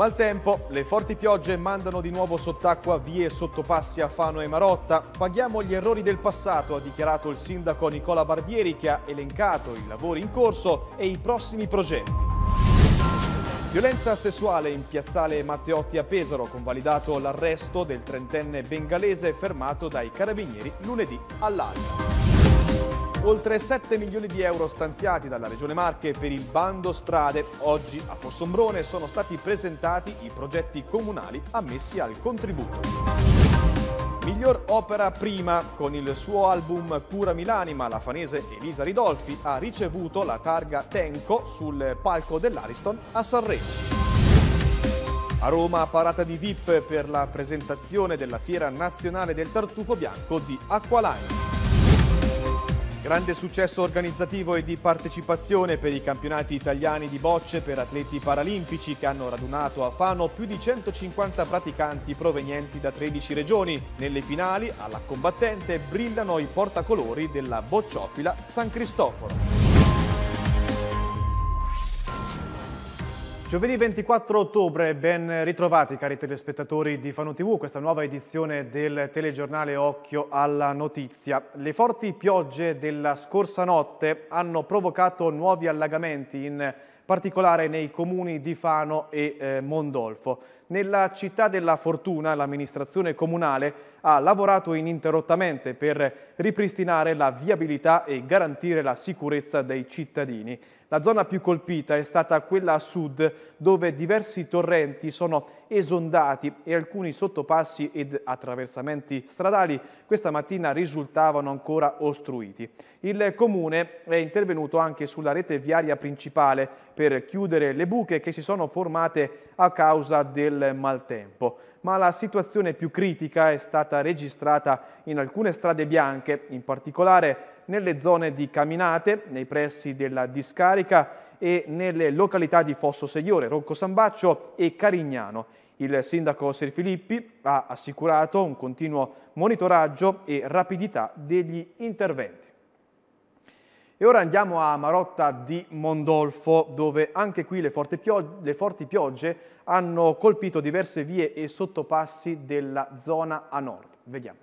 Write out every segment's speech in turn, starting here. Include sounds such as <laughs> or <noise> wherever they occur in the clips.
Maltempo, le forti piogge mandano di nuovo sott'acqua vie e sottopassi a Fano e Marotta. Paghiamo gli errori del passato, ha dichiarato il sindaco Nicola Barbieri che ha elencato i lavori in corso e i prossimi progetti. Violenza sessuale in piazzale Matteotti a Pesaro, convalidato l'arresto del trentenne bengalese fermato dai carabinieri lunedì all'alba. Oltre 7 milioni di euro stanziati dalla Regione Marche per il bando strade. Oggi a Fossombrone sono stati presentati i progetti comunali ammessi al contributo. Miglior opera prima, con il suo album Cura Milanima, la fanese Elisa Ridolfi ha ricevuto la targa Tenco sul palco dell'Ariston a Sanremo. A Roma parata di VIP per la presentazione della Fiera Nazionale del Tartufo Bianco di Acqualani. Grande successo organizzativo e di partecipazione per i campionati italiani di bocce per atleti paralimpici che hanno radunato a Fano più di 150 praticanti provenienti da 13 regioni. Nelle finali, alla combattente, brillano i portacolori della bocciofila San Cristoforo. Giovedì 24 ottobre, ben ritrovati cari telespettatori di Fano TV, questa nuova edizione del telegiornale Occhio alla Notizia. Le forti piogge della scorsa notte hanno provocato nuovi allagamenti, in particolare nei comuni di Fano e eh, Mondolfo. Nella città della Fortuna l'amministrazione comunale ha lavorato ininterrottamente per ripristinare la viabilità e garantire la sicurezza dei cittadini. La zona più colpita è stata quella a sud dove diversi torrenti sono esondati e alcuni sottopassi ed attraversamenti stradali questa mattina risultavano ancora ostruiti. Il comune è intervenuto anche sulla rete viaria principale per chiudere le buche che si sono formate a causa del maltempo ma la situazione più critica è stata registrata in alcune strade bianche, in particolare nelle zone di Caminate, nei pressi della discarica e nelle località di Fosso Segliore, Rocco Sambaccio e Carignano. Il sindaco Filippi ha assicurato un continuo monitoraggio e rapidità degli interventi. E ora andiamo a Marotta di Mondolfo, dove anche qui le forti, le forti piogge hanno colpito diverse vie e sottopassi della zona a nord. Vediamo.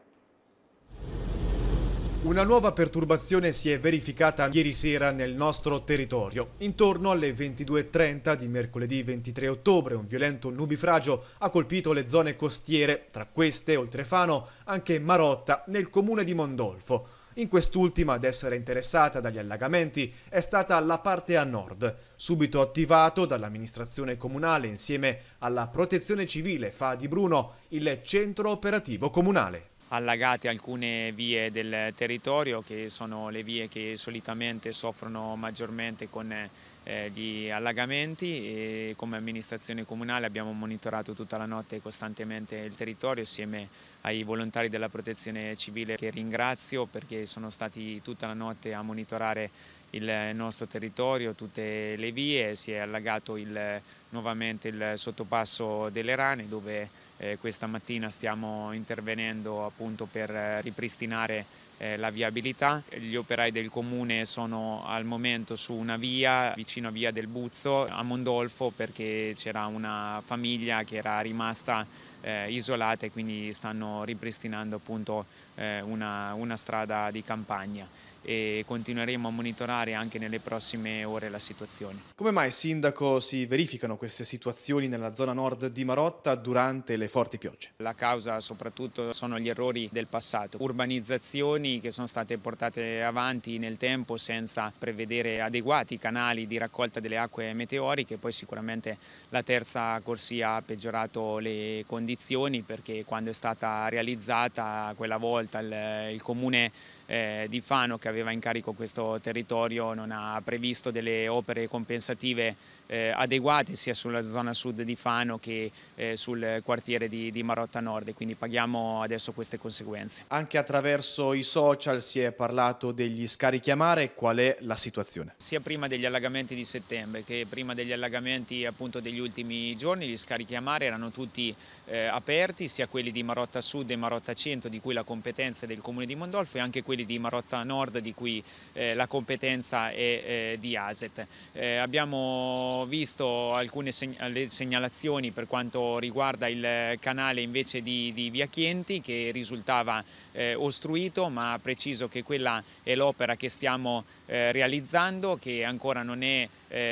Una nuova perturbazione si è verificata ieri sera nel nostro territorio. Intorno alle 22.30 di mercoledì 23 ottobre un violento nubifragio ha colpito le zone costiere, tra queste, oltre Fano, anche Marotta, nel comune di Mondolfo. In quest'ultima ad essere interessata dagli allagamenti è stata la parte a nord, subito attivato dall'amministrazione comunale insieme alla protezione civile fa di Bruno il centro operativo comunale allagate alcune vie del territorio che sono le vie che solitamente soffrono maggiormente con eh, eh, di allagamenti e come amministrazione comunale abbiamo monitorato tutta la notte costantemente il territorio assieme ai volontari della protezione civile che ringrazio perché sono stati tutta la notte a monitorare il nostro territorio, tutte le vie, si è allagato il, nuovamente il sottopasso delle rane dove eh, questa mattina stiamo intervenendo appunto per ripristinare eh, la viabilità. Gli operai del comune sono al momento su una via vicino a Via del Buzzo a Mondolfo perché c'era una famiglia che era rimasta eh, isolata e quindi stanno ripristinando appunto eh, una, una strada di campagna e continueremo a monitorare anche nelle prossime ore la situazione. Come mai, Sindaco, si verificano queste situazioni nella zona nord di Marotta durante le forti piogge? La causa soprattutto sono gli errori del passato, urbanizzazioni che sono state portate avanti nel tempo senza prevedere adeguati canali di raccolta delle acque meteoriche, poi sicuramente la terza corsia ha peggiorato le condizioni perché quando è stata realizzata quella volta il, il comune eh, di Fano che aveva in carico questo territorio non ha previsto delle opere compensative eh, adeguate sia sulla zona sud di Fano che eh, sul quartiere di, di, Marotta Nord e quindi paghiamo adesso queste conseguenze. Anche attraverso i social si è parlato degli scarichi a mare, qual è la situazione? Sia prima degli allagamenti di settembre che prima degli allagamenti appunto degli ultimi giorni gli scarichi a mare erano tutti eh, aperti, sia quelli di Marotta Sud e Marotta Centro di cui la competenza è del comune di Mondolfo e anche quelli quelli di Marotta Nord di cui eh, la competenza è eh, di ASET. Eh, abbiamo visto alcune seg segnalazioni per quanto riguarda il canale invece di, di Via Chienti che risultava eh, ostruito ma preciso che quella è l'opera che stiamo eh, realizzando che ancora non è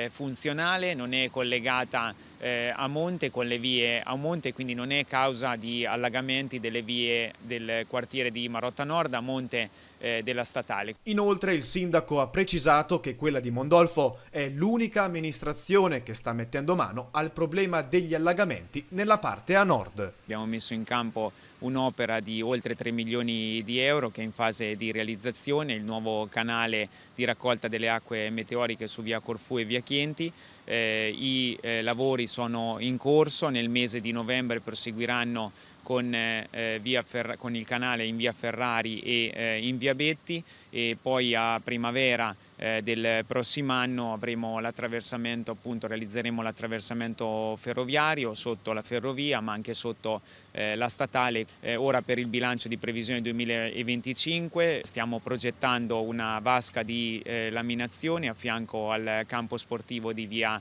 funzionale, non è collegata eh, a monte con le vie a monte, quindi non è causa di allagamenti delle vie del quartiere di Marotta Nord, a monte eh, della statale. Inoltre il sindaco ha precisato che quella di Mondolfo è l'unica amministrazione che sta mettendo mano al problema degli allagamenti nella parte a nord. Abbiamo messo in campo un'opera di oltre 3 milioni di euro che è in fase di realizzazione, il nuovo canale di raccolta delle acque meteoriche su via Corfu e via Chienti, eh, i eh, lavori sono in corso, nel mese di novembre proseguiranno con, eh, eh Ferra, con, il canale in via Ferrari e eh, in via Betti e poi a primavera eh, del prossimo anno avremo l'attraversamento, appunto, realizzeremo l'attraversamento ferroviario sotto la ferrovia ma anche sotto eh, la statale. Eh, ora per il bilancio di previsione 2025 stiamo progettando una vasca di laminazione a fianco al campo sportivo di via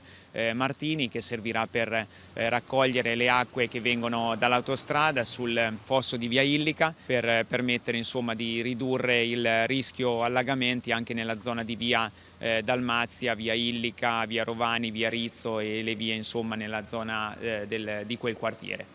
Martini che servirà per raccogliere le acque che vengono dall'autostrada strada sul fosso di via Illica per permettere insomma, di ridurre il rischio allagamenti anche nella zona di via eh, Dalmazia, via Illica, via Rovani, via Rizzo e le vie insomma, nella zona eh, del, di quel quartiere.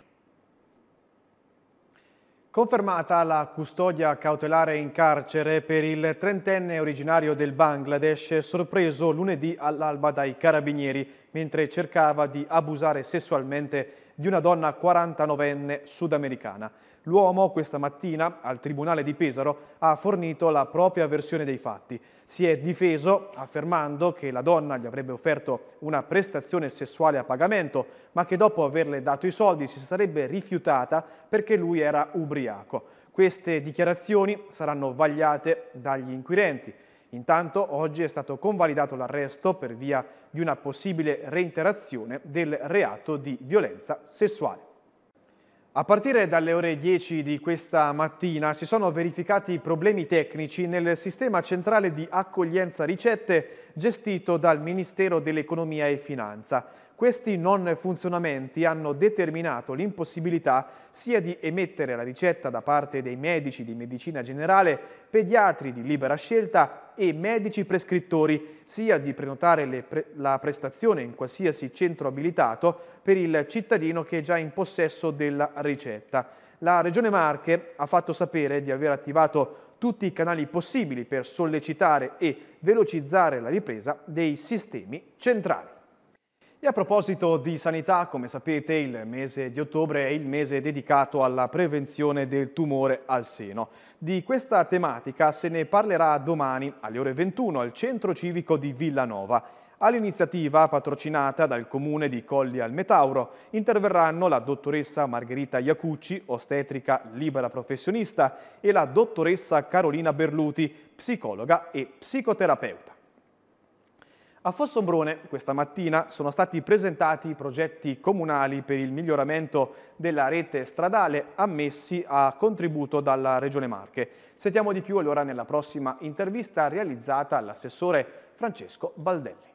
Confermata la custodia cautelare in carcere per il trentenne originario del Bangladesh sorpreso lunedì all'alba dai carabinieri mentre cercava di abusare sessualmente di una donna 49enne sudamericana. L'uomo questa mattina al Tribunale di Pesaro ha fornito la propria versione dei fatti. Si è difeso affermando che la donna gli avrebbe offerto una prestazione sessuale a pagamento, ma che dopo averle dato i soldi si sarebbe rifiutata perché lui era ubriaco. Queste dichiarazioni saranno vagliate dagli inquirenti. Intanto oggi è stato convalidato l'arresto per via di una possibile reinterazione del reato di violenza sessuale. A partire dalle ore 10 di questa mattina si sono verificati problemi tecnici nel sistema centrale di accoglienza ricette gestito dal Ministero dell'Economia e Finanza. Questi non funzionamenti hanno determinato l'impossibilità sia di emettere la ricetta da parte dei medici di medicina generale, pediatri di libera scelta e medici prescrittori, sia di prenotare pre la prestazione in qualsiasi centro abilitato per il cittadino che è già in possesso della ricetta. La Regione Marche ha fatto sapere di aver attivato tutti i canali possibili per sollecitare e velocizzare la ripresa dei sistemi centrali. E a proposito di sanità, come sapete il mese di ottobre è il mese dedicato alla prevenzione del tumore al seno. Di questa tematica se ne parlerà domani alle ore 21 al Centro Civico di Villanova. All'iniziativa patrocinata dal comune di Colli al Metauro interverranno la dottoressa Margherita Iacucci, ostetrica libera professionista, e la dottoressa Carolina Berluti, psicologa e psicoterapeuta. A Fossombrone questa mattina sono stati presentati i progetti comunali per il miglioramento della rete stradale ammessi a contributo dalla Regione Marche. Sentiamo di più allora nella prossima intervista realizzata all'assessore Francesco Baldelli.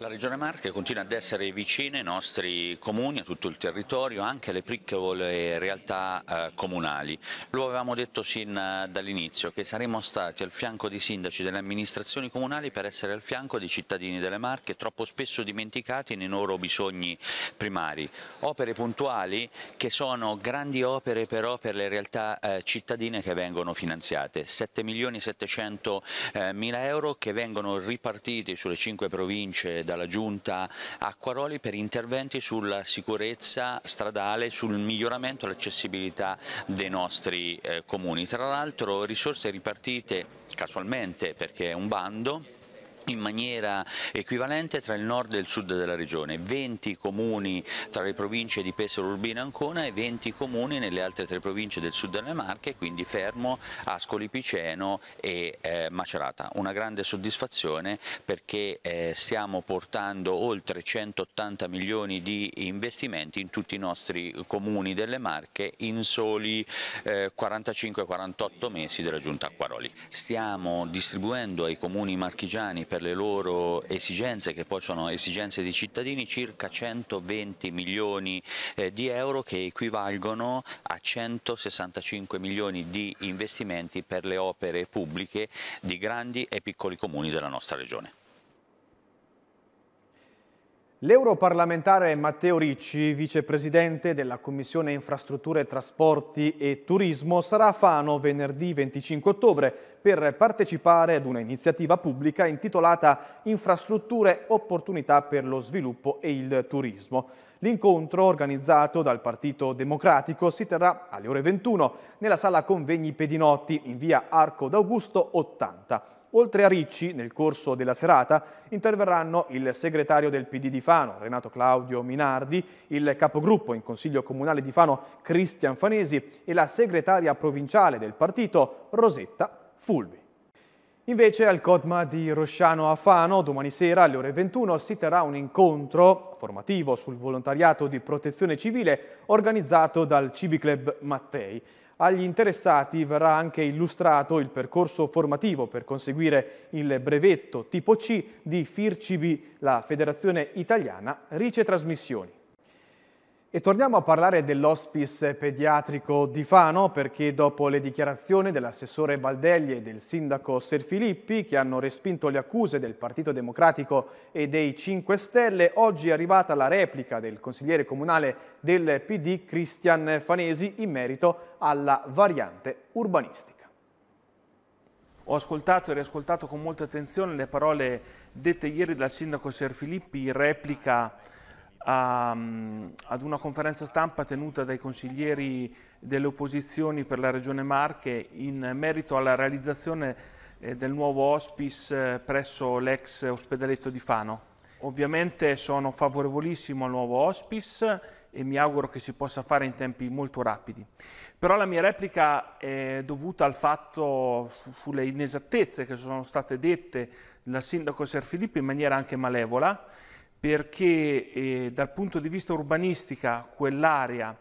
La Regione Marche continua ad essere vicina ai nostri comuni, a tutto il territorio, anche alle piccole realtà eh, comunali. Lo avevamo detto sin eh, dall'inizio che saremmo stati al fianco dei sindaci delle amministrazioni comunali per essere al fianco dei cittadini delle Marche, troppo spesso dimenticati nei loro bisogni primari. Opere puntuali che sono grandi opere però per le realtà eh, cittadine che vengono finanziate. 7 milioni 700 eh, mila euro che vengono ripartiti sulle cinque province dalla giunta Acquaroli per interventi sulla sicurezza stradale, sul miglioramento e l'accessibilità dei nostri eh, comuni. Tra l'altro risorse ripartite casualmente perché è un bando in maniera equivalente tra il nord e il sud della regione, 20 comuni tra le province di Pesaro, Urbino e Ancona e 20 comuni nelle altre tre province del sud delle Marche, quindi Fermo, Ascoli Piceno e eh, Macerata. Una grande soddisfazione perché eh, stiamo portando oltre 180 milioni di investimenti in tutti i nostri comuni delle Marche in soli eh, 45-48 mesi della giunta Acquaroli. Stiamo distribuendo ai comuni marchigiani per per le loro esigenze, che poi sono esigenze di cittadini, circa 120 milioni eh, di euro che equivalgono a 165 milioni di investimenti per le opere pubbliche di grandi e piccoli comuni della nostra regione. L'europarlamentare Matteo Ricci, vicepresidente della Commissione Infrastrutture, Trasporti e Turismo, sarà a Fano venerdì 25 ottobre per partecipare ad un'iniziativa pubblica intitolata Infrastrutture, opportunità per lo sviluppo e il turismo. L'incontro, organizzato dal Partito Democratico, si terrà alle ore 21 nella sala convegni Pedinotti in via Arco d'Augusto 80. Oltre a Ricci, nel corso della serata, interverranno il segretario del PD di Fano, Renato Claudio Minardi, il capogruppo in Consiglio Comunale di Fano, Cristian Fanesi, e la segretaria provinciale del partito, Rosetta Fulvi. Invece al Codma di Rosciano a Fano, domani sera alle ore 21, si terrà un incontro formativo sul volontariato di protezione civile organizzato dal Cibi Club Mattei. Agli interessati verrà anche illustrato il percorso formativo per conseguire il brevetto tipo C di FIRCIB, la Federazione Italiana Rice Trasmissioni. E torniamo a parlare dell'ospice pediatrico di Fano perché dopo le dichiarazioni dell'assessore Baldelli e del sindaco Serfilippi che hanno respinto le accuse del Partito Democratico e dei 5 Stelle, oggi è arrivata la replica del consigliere comunale del PD Cristian Fanesi in merito alla variante urbanistica. Ho ascoltato e riascoltato con molta attenzione le parole dette ieri dal sindaco Serfilippi in replica a, ehm, ad una conferenza stampa tenuta dai consiglieri delle opposizioni per la Regione Marche in merito alla realizzazione eh, del nuovo hospice eh, presso l'ex ospedaletto di Fano. Ovviamente sono favorevolissimo al nuovo hospice e mi auguro che si possa fare in tempi molto rapidi. Però la mia replica è dovuta al fatto sulle inesattezze che sono state dette dal sindaco Ser Serfilippi in maniera anche malevola perché eh, dal punto di vista urbanistica quell'area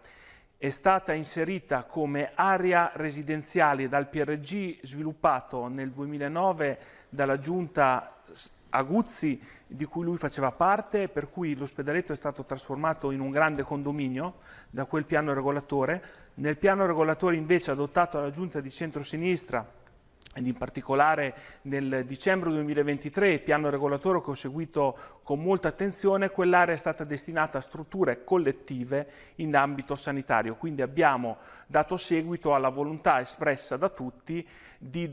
è stata inserita come area residenziale dal PRG sviluppato nel 2009 dalla giunta Aguzzi di cui lui faceva parte, per cui l'ospedaletto è stato trasformato in un grande condominio da quel piano regolatore. Nel piano regolatore invece adottato dalla giunta di centro-sinistra ed in particolare nel dicembre 2023, piano regolatorio che ho seguito con molta attenzione, quell'area è stata destinata a strutture collettive in ambito sanitario, quindi abbiamo dato seguito alla volontà espressa da tutti di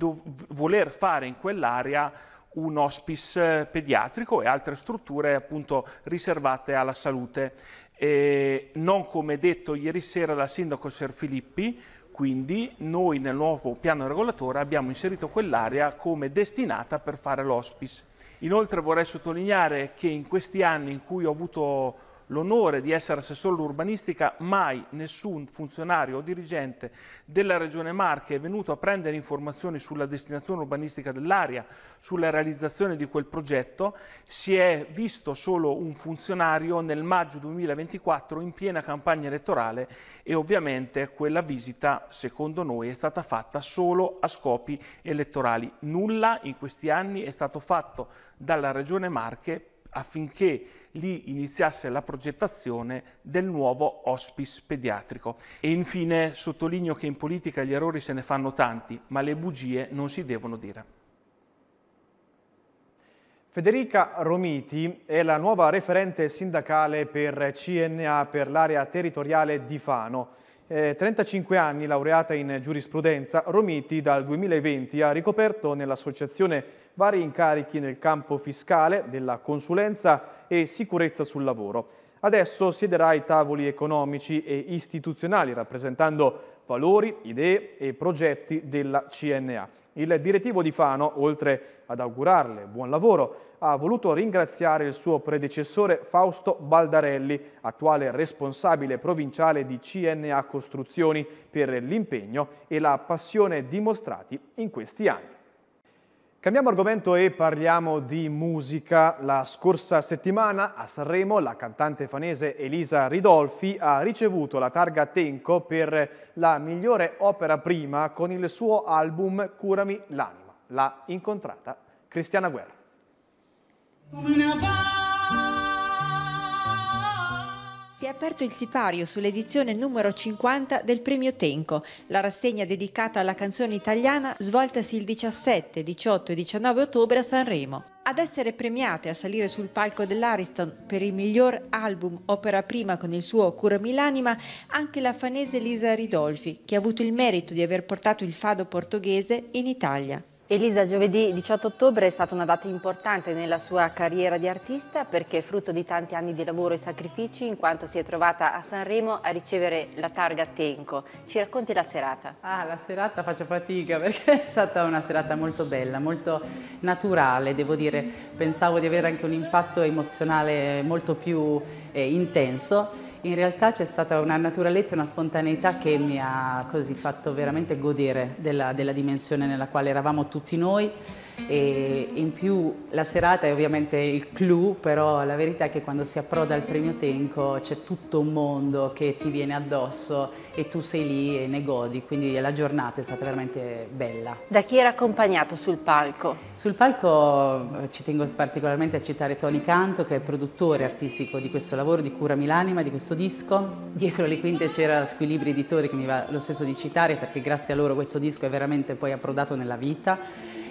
voler fare in quell'area un hospice eh, pediatrico e altre strutture appunto riservate alla salute. E non come detto ieri sera dal sindaco Ser Filippi, quindi noi nel nuovo piano regolatore abbiamo inserito quell'area come destinata per fare l'hospice. Inoltre vorrei sottolineare che in questi anni in cui ho avuto l'onore di essere assessore all'urbanistica, mai nessun funzionario o dirigente della Regione Marche è venuto a prendere informazioni sulla destinazione urbanistica dell'area, sulla realizzazione di quel progetto, si è visto solo un funzionario nel maggio 2024 in piena campagna elettorale e ovviamente quella visita, secondo noi, è stata fatta solo a scopi elettorali. Nulla in questi anni è stato fatto dalla Regione Marche affinché lì iniziasse la progettazione del nuovo hospice pediatrico. E infine sottolineo che in politica gli errori se ne fanno tanti, ma le bugie non si devono dire. Federica Romiti è la nuova referente sindacale per CNA per l'area territoriale di Fano. 35 eh, anni, laureata in giurisprudenza, Romiti dal 2020 ha ricoperto nell'associazione vari incarichi nel campo fiscale, della consulenza e sicurezza sul lavoro. Adesso siederà ai tavoli economici e istituzionali, rappresentando valori, idee e progetti della CNA. Il direttivo di Fano, oltre ad augurarle buon lavoro, ha voluto ringraziare il suo predecessore Fausto Baldarelli, attuale responsabile provinciale di CNA Costruzioni, per l'impegno e la passione dimostrati in questi anni. Cambiamo argomento e parliamo di musica. La scorsa settimana a Sanremo la cantante fanese Elisa Ridolfi ha ricevuto la targa Tenco per la migliore opera prima con il suo album Curami l'anima. L'ha incontrata Cristiana Guerra. Si è aperto il sipario sull'edizione numero 50 del Premio Tenco, la rassegna dedicata alla canzone italiana svoltasi il 17, 18 e 19 ottobre a Sanremo. Ad essere premiate a salire sul palco dell'Ariston per il miglior album opera prima con il suo Curami l'anima anche la fanese Lisa Ridolfi, che ha avuto il merito di aver portato il fado portoghese in Italia. Elisa, giovedì 18 ottobre è stata una data importante nella sua carriera di artista perché è frutto di tanti anni di lavoro e sacrifici in quanto si è trovata a Sanremo a ricevere la targa Tenco. Ci racconti la serata? Ah, la serata faccio fatica perché è stata una serata molto bella, molto naturale, devo dire. Pensavo di avere anche un impatto emozionale molto più eh, intenso in realtà c'è stata una naturalezza e una spontaneità che mi ha così fatto veramente godere della, della dimensione nella quale eravamo tutti noi e in più la serata è ovviamente il clou, però la verità è che quando si approda al premio Tenco c'è tutto un mondo che ti viene addosso e tu sei lì e ne godi, quindi la giornata è stata veramente bella. Da chi era accompagnato sul palco? Sul palco eh, ci tengo particolarmente a citare Tony Canto che è il produttore artistico di questo lavoro, di Cura Milanima, di questo disco. Dietro le quinte c'era Squilibri Editori, che mi va lo stesso di citare perché grazie a loro questo disco è veramente poi approdato nella vita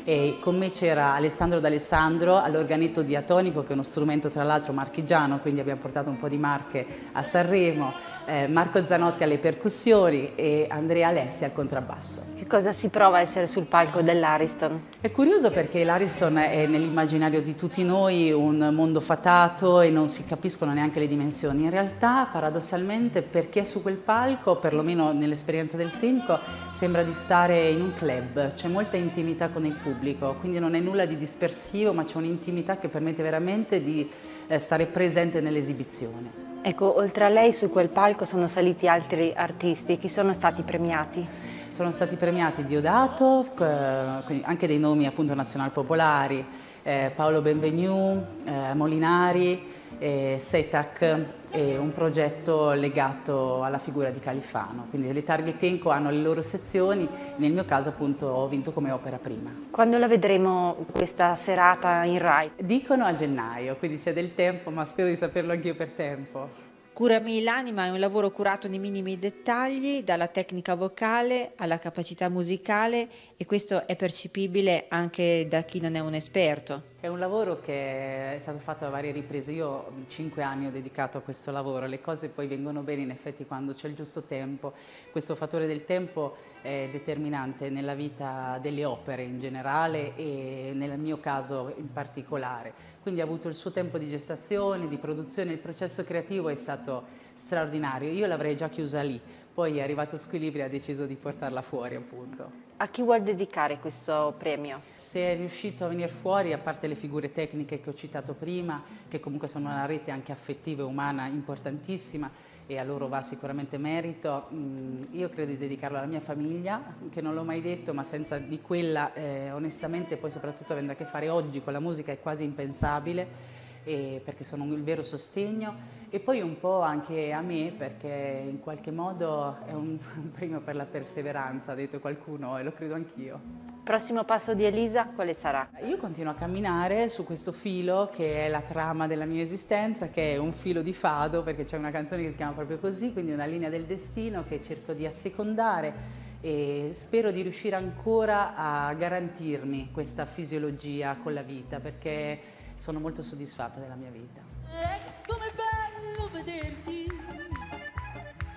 e con me c'era Alessandro D'Alessandro all'organetto diatonico, che è uno strumento tra l'altro marchigiano, quindi abbiamo portato un po' di marche a Sanremo eh, Marco Zanotti alle percussioni e Andrea Alessi al contrabbasso. Che cosa si prova a essere sul palco dell'Ariston? È curioso perché l'Ariston è nell'immaginario di tutti noi un mondo fatato e non si capiscono neanche le dimensioni. In realtà, paradossalmente, per chi è su quel palco, perlomeno nell'esperienza del Tinco, sembra di stare in un club, c'è molta intimità con il pubblico, quindi non è nulla di dispersivo, ma c'è un'intimità che permette veramente di eh, stare presente nell'esibizione. Ecco, oltre a lei su quel palco sono saliti altri artisti, chi sono stati premiati? Sono stati premiati Diodato, eh, anche dei nomi appunto nazionalpopolari, eh, Paolo Benvenu, eh, Molinari, e SETAC è un progetto legato alla figura di Califano, quindi le targhe Tenco hanno le loro sezioni, nel mio caso appunto ho vinto come opera prima. Quando la vedremo questa serata in Rai? Dicono a gennaio, quindi c'è del tempo, ma spero di saperlo anch'io per tempo. Curami l'anima è un lavoro curato nei minimi dettagli, dalla tecnica vocale alla capacità musicale e questo è percepibile anche da chi non è un esperto. È un lavoro che è stato fatto a varie riprese, io cinque anni ho dedicato a questo lavoro, le cose poi vengono bene in effetti quando c'è il giusto tempo, questo fattore del tempo è determinante nella vita delle opere in generale e nel mio caso in particolare quindi ha avuto il suo tempo di gestazione, di produzione, il processo creativo è stato straordinario, io l'avrei già chiusa lì, poi è arrivato Squilibri e ha deciso di portarla fuori appunto. A chi vuol dedicare questo premio? Se è riuscito a venire fuori, a parte le figure tecniche che ho citato prima, che comunque sono una rete anche affettiva e umana importantissima, e a loro va sicuramente merito. Mm, io credo di dedicarlo alla mia famiglia, che non l'ho mai detto, ma senza di quella eh, onestamente poi soprattutto avendo a che fare oggi con la musica è quasi impensabile. Eh, perché sono il vero sostegno e poi un po' anche a me perché in qualche modo è un, <laughs> un premio per la perseveranza, ha detto qualcuno e lo credo anch'io prossimo passo di Elisa quale sarà? Io continuo a camminare su questo filo che è la trama della mia esistenza, che è un filo di fado, perché c'è una canzone che si chiama proprio così, quindi una linea del destino che cerco di assecondare e spero di riuscire ancora a garantirmi questa fisiologia con la vita, perché sono molto soddisfatta della mia vita. E eh, com'è bello vederti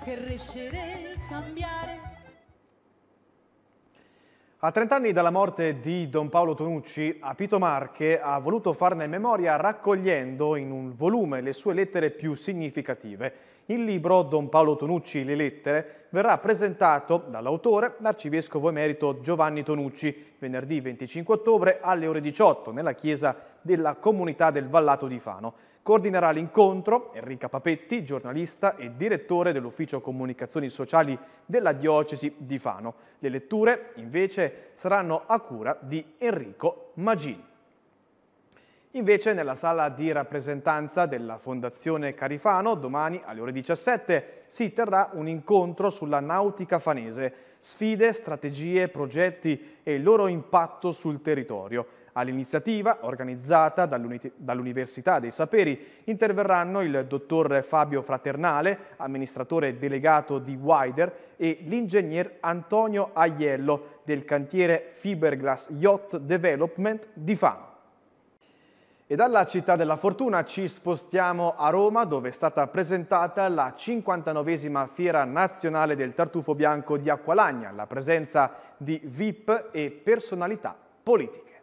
crescere, cambiare a 30 anni dalla morte di Don Paolo Tonucci, Apito Marche ha voluto farne memoria raccogliendo in un volume le sue lettere più significative. Il libro Don Paolo Tonucci, Le lettere, verrà presentato dall'autore, l'arcivescovo emerito Giovanni Tonucci, venerdì 25 ottobre alle ore 18 nella chiesa della comunità del Vallato di Fano. Coordinerà l'incontro Enrica Papetti, giornalista e direttore dell'Ufficio Comunicazioni Sociali della Diocesi di Fano. Le letture, invece, saranno a cura di Enrico Magini. Invece nella sala di rappresentanza della Fondazione Carifano domani alle ore 17 si terrà un incontro sulla nautica fanese, sfide, strategie, progetti e il loro impatto sul territorio. All'iniziativa, organizzata dall'Università dei Saperi, interverranno il dottor Fabio Fraternale, amministratore delegato di Wider, e l'ingegner Antonio Aiello del cantiere Fiberglass Yacht Development di Fano. E dalla città della fortuna ci spostiamo a Roma dove è stata presentata la 59esima fiera nazionale del tartufo bianco di Acqualagna, la presenza di VIP e personalità politiche.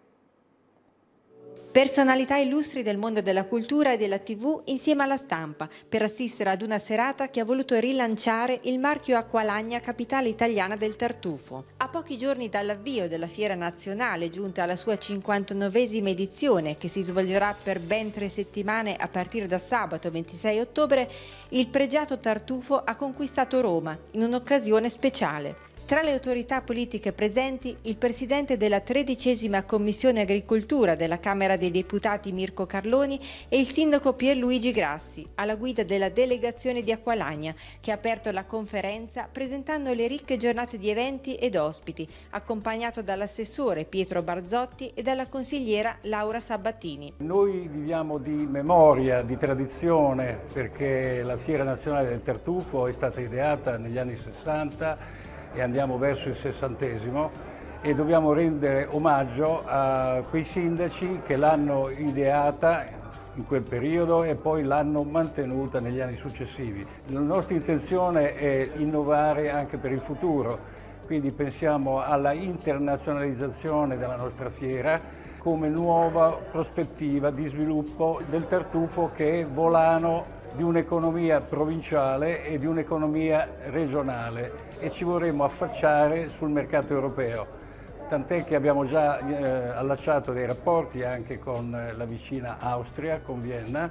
Personalità illustri del mondo della cultura e della tv insieme alla stampa per assistere ad una serata che ha voluto rilanciare il marchio Acqualagna capitale italiana del tartufo. A pochi giorni dall'avvio della fiera nazionale giunta alla sua 59esima edizione che si svolgerà per ben tre settimane a partire da sabato 26 ottobre, il pregiato tartufo ha conquistato Roma in un'occasione speciale. Tra le autorità politiche presenti, il presidente della tredicesima Commissione Agricoltura della Camera dei Deputati Mirko Carloni e il sindaco Pierluigi Grassi, alla guida della delegazione di Acqualagna, che ha aperto la conferenza presentando le ricche giornate di eventi ed ospiti, accompagnato dall'assessore Pietro Barzotti e dalla consigliera Laura Sabatini. Noi viviamo di memoria, di tradizione, perché la Fiera Nazionale del Tartufo è stata ideata negli anni 60 e andiamo verso il sessantesimo e dobbiamo rendere omaggio a quei sindaci che l'hanno ideata in quel periodo e poi l'hanno mantenuta negli anni successivi. La nostra intenzione è innovare anche per il futuro, quindi pensiamo alla internazionalizzazione della nostra fiera come nuova prospettiva di sviluppo del tartufo che è volano di un'economia provinciale e di un'economia regionale e ci vorremmo affacciare sul mercato europeo. Tant'è che abbiamo già eh, allacciato dei rapporti anche con eh, la vicina Austria, con Vienna,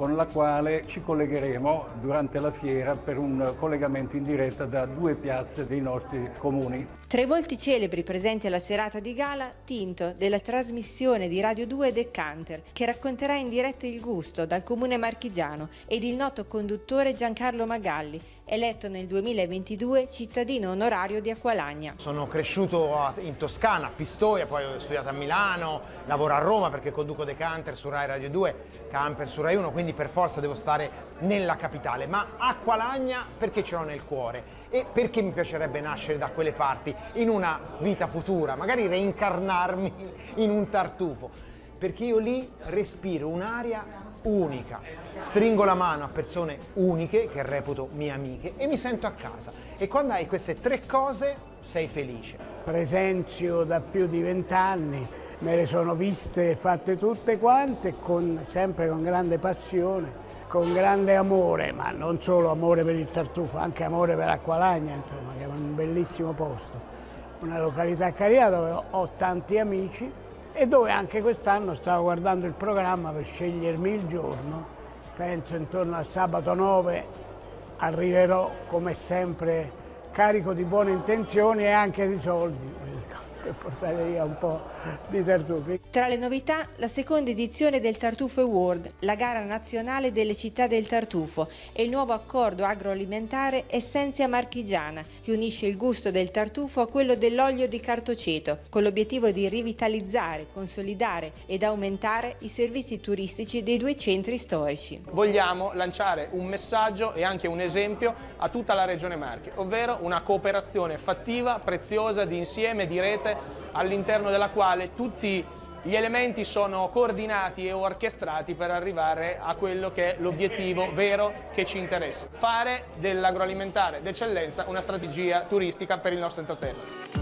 con la quale ci collegheremo durante la fiera per un collegamento in diretta da due piazze dei nostri comuni. Tra i volti celebri presenti alla serata di gala, Tinto, della trasmissione di Radio 2 Decanter, che racconterà in diretta il gusto dal comune marchigiano ed il noto conduttore Giancarlo Magalli, eletto nel 2022 cittadino onorario di Acqualagna. Sono cresciuto in Toscana, a Pistoia, poi ho studiato a Milano, lavoro a Roma perché conduco De Canter su Rai Radio 2, Camper su Rai 1, quindi per forza devo stare nella capitale, ma Acqualagna perché ce l'ho nel cuore e perché mi piacerebbe nascere da quelle parti in una vita futura, magari reincarnarmi in un tartufo, perché io lì respiro un'aria unica. Stringo la mano a persone uniche che reputo mie amiche e mi sento a casa. E quando hai queste tre cose sei felice. Presenzio da più di vent'anni, me le sono viste e fatte tutte quante, con, sempre con grande passione, con grande amore, ma non solo amore per il tartufo, anche amore per Acqualagna, insomma, che è un bellissimo posto. Una località carina dove ho tanti amici e dove anche quest'anno stavo guardando il programma per scegliermi il giorno, penso intorno al sabato 9 arriverò come sempre carico di buone intenzioni e anche di soldi per <laughs> portare via un po' di tartufi. Tra le novità, la seconda edizione del Tartufo Award, la gara nazionale delle città del tartufo e il nuovo accordo agroalimentare Essenzia Marchigiana, che unisce il gusto del tartufo a quello dell'olio di cartoceto, con l'obiettivo di rivitalizzare, consolidare ed aumentare i servizi turistici dei due centri storici. Vogliamo lanciare un messaggio e anche un esempio a tutta la regione Marche, ovvero una cooperazione fattiva, preziosa, di insieme, di rete all'interno della quale tutti gli elementi sono coordinati e orchestrati per arrivare a quello che è l'obiettivo vero che ci interessa, fare dell'agroalimentare d'eccellenza una strategia turistica per il nostro entroterra.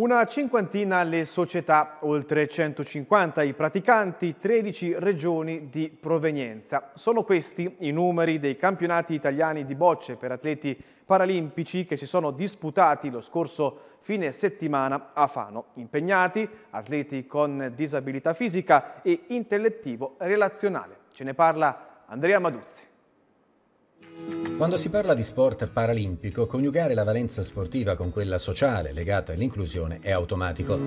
Una cinquantina le società, oltre 150 i praticanti, 13 regioni di provenienza. Sono questi i numeri dei campionati italiani di bocce per atleti paralimpici che si sono disputati lo scorso fine settimana a Fano. Impegnati atleti con disabilità fisica e intellettivo-relazionale. Ce ne parla Andrea Maduzzi. Quando si parla di sport paralimpico, coniugare la valenza sportiva con quella sociale legata all'inclusione è automatico.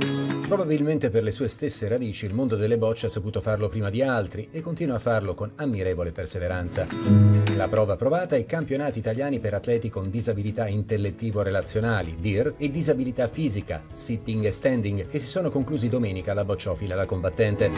Probabilmente per le sue stesse radici il mondo delle bocce ha saputo farlo prima di altri e continua a farlo con ammirevole perseveranza. La prova provata è i campionati italiani per atleti con disabilità intellettivo-relazionali, DIR, e disabilità fisica, sitting e standing, che si sono conclusi domenica alla bocciofila da Combattente.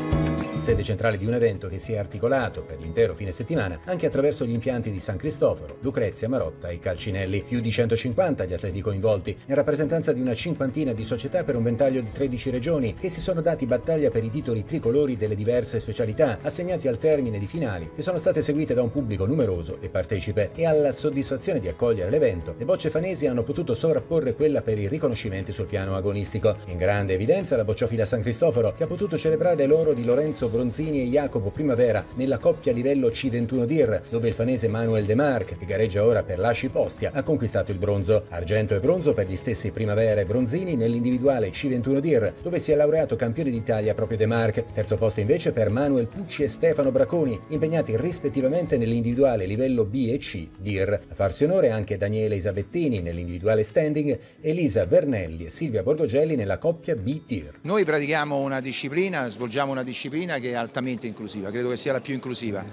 Sede centrale di un evento che si è articolato per l'intero fine settimana anche attraverso gli impianti di San Cristoforo Cristoforo, Lucrezia, Marotta e Calcinelli. Più di 150 gli atleti coinvolti, in rappresentanza di una cinquantina di società per un ventaglio di 13 regioni che si sono dati battaglia per i titoli tricolori delle diverse specialità, assegnati al termine di finali, che sono state seguite da un pubblico numeroso e partecipe. E alla soddisfazione di accogliere l'evento, le bocce fanesi hanno potuto sovrapporre quella per i riconoscimenti sul piano agonistico. In grande evidenza la bocciofila San Cristoforo, che ha potuto celebrare l'oro di Lorenzo Bronzini e Jacopo Primavera nella coppia livello C21 DIR, dove il fanese Manuel De Mar Mark, che gareggia ora per l'Asci Postia, ha conquistato il bronzo. Argento e bronzo per gli stessi Primavera e Bronzini nell'individuale C21 DIR, dove si è laureato campione d'Italia proprio De Mark. Terzo posto invece per Manuel Pucci e Stefano Braconi, impegnati rispettivamente nell'individuale livello B e C DIR. A farsi onore anche Daniele Isabettini nell'individuale standing, Elisa Vernelli e Silvia Borgogelli nella coppia B DIR. Noi pratichiamo una disciplina, svolgiamo una disciplina che è altamente inclusiva, credo che sia la più inclusiva,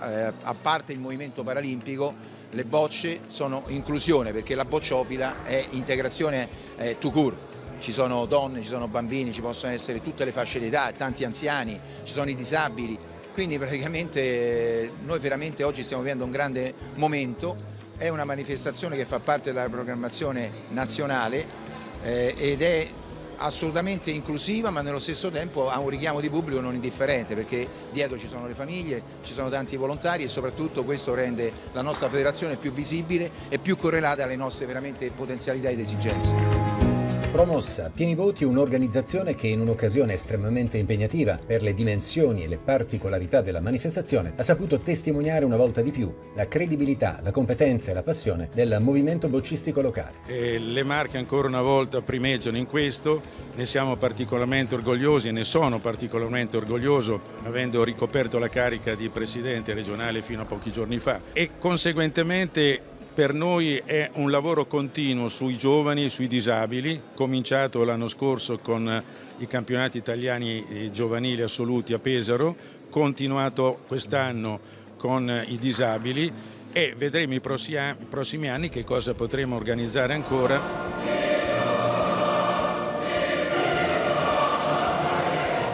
eh, a parte il movimento paralimpico spiego le bocce sono inclusione perché la bocciofila è integrazione eh, to cure. Ci sono donne, ci sono bambini, ci possono essere tutte le fasce d'età, tanti anziani, ci sono i disabili. Quindi praticamente eh, noi veramente oggi stiamo vivendo un grande momento, è una manifestazione che fa parte della programmazione nazionale eh, ed è assolutamente inclusiva ma nello stesso tempo ha un richiamo di pubblico non indifferente perché dietro ci sono le famiglie, ci sono tanti volontari e soprattutto questo rende la nostra federazione più visibile e più correlata alle nostre veramente potenzialità ed esigenze. Promossa, pieni voti, un'organizzazione che in un'occasione estremamente impegnativa per le dimensioni e le particolarità della manifestazione ha saputo testimoniare una volta di più la credibilità, la competenza e la passione del movimento boccistico locale. E le Marche ancora una volta primeggiano in questo, ne siamo particolarmente orgogliosi e ne sono particolarmente orgoglioso avendo ricoperto la carica di presidente regionale fino a pochi giorni fa e conseguentemente per noi è un lavoro continuo sui giovani e sui disabili, cominciato l'anno scorso con i campionati italiani giovanili assoluti a Pesaro, continuato quest'anno con i disabili e vedremo i prossimi anni che cosa potremo organizzare ancora.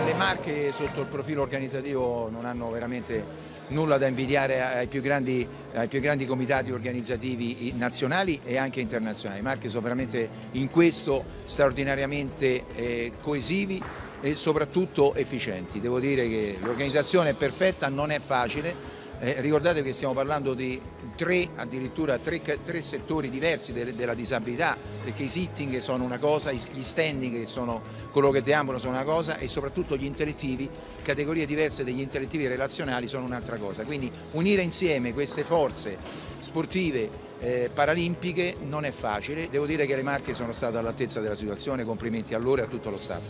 Le Marche sotto il profilo organizzativo non hanno veramente nulla da invidiare ai più grandi, ai più grandi comitati organizzativi nazionali e anche internazionali. I marchi sono veramente in questo straordinariamente eh, coesivi e soprattutto efficienti. Devo dire che l'organizzazione è perfetta, non è facile, eh, ricordate che stiamo parlando di tre, addirittura tre, tre settori diversi de, della disabilità, perché i sitting sono una cosa, gli standing che sono quello che deambulano sono una cosa e soprattutto gli intellettivi, categorie diverse degli intellettivi relazionali sono un'altra cosa. Quindi unire insieme queste forze sportive eh, paralimpiche non è facile, devo dire che le marche sono state all'altezza della situazione, complimenti a loro e a tutto lo staff.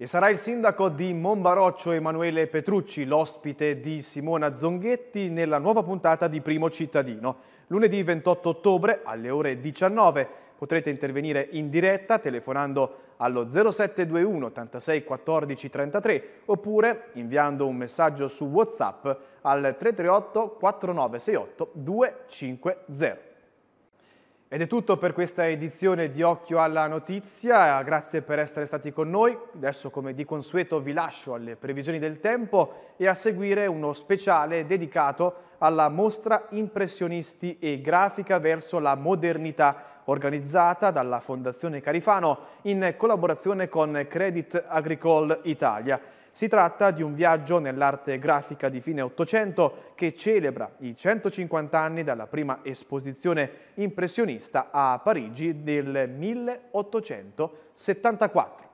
E sarà il sindaco di Monbaroccio Emanuele Petrucci, l'ospite di Simona Zonghetti nella nuova puntata di Primo Cittadino. Lunedì 28 ottobre alle ore 19 potrete intervenire in diretta telefonando allo 0721 86 14 33 oppure inviando un messaggio su Whatsapp al 338 4968 250. Ed è tutto per questa edizione di Occhio alla Notizia, grazie per essere stati con noi, adesso come di consueto vi lascio alle previsioni del tempo e a seguire uno speciale dedicato alla mostra Impressionisti e Grafica verso la modernità organizzata dalla Fondazione Carifano in collaborazione con Credit Agricole Italia. Si tratta di un viaggio nell'arte grafica di fine Ottocento che celebra i 150 anni dalla prima esposizione impressionista a Parigi del 1874.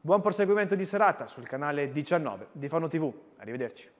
Buon proseguimento di serata sul canale 19 di Fano TV. Arrivederci.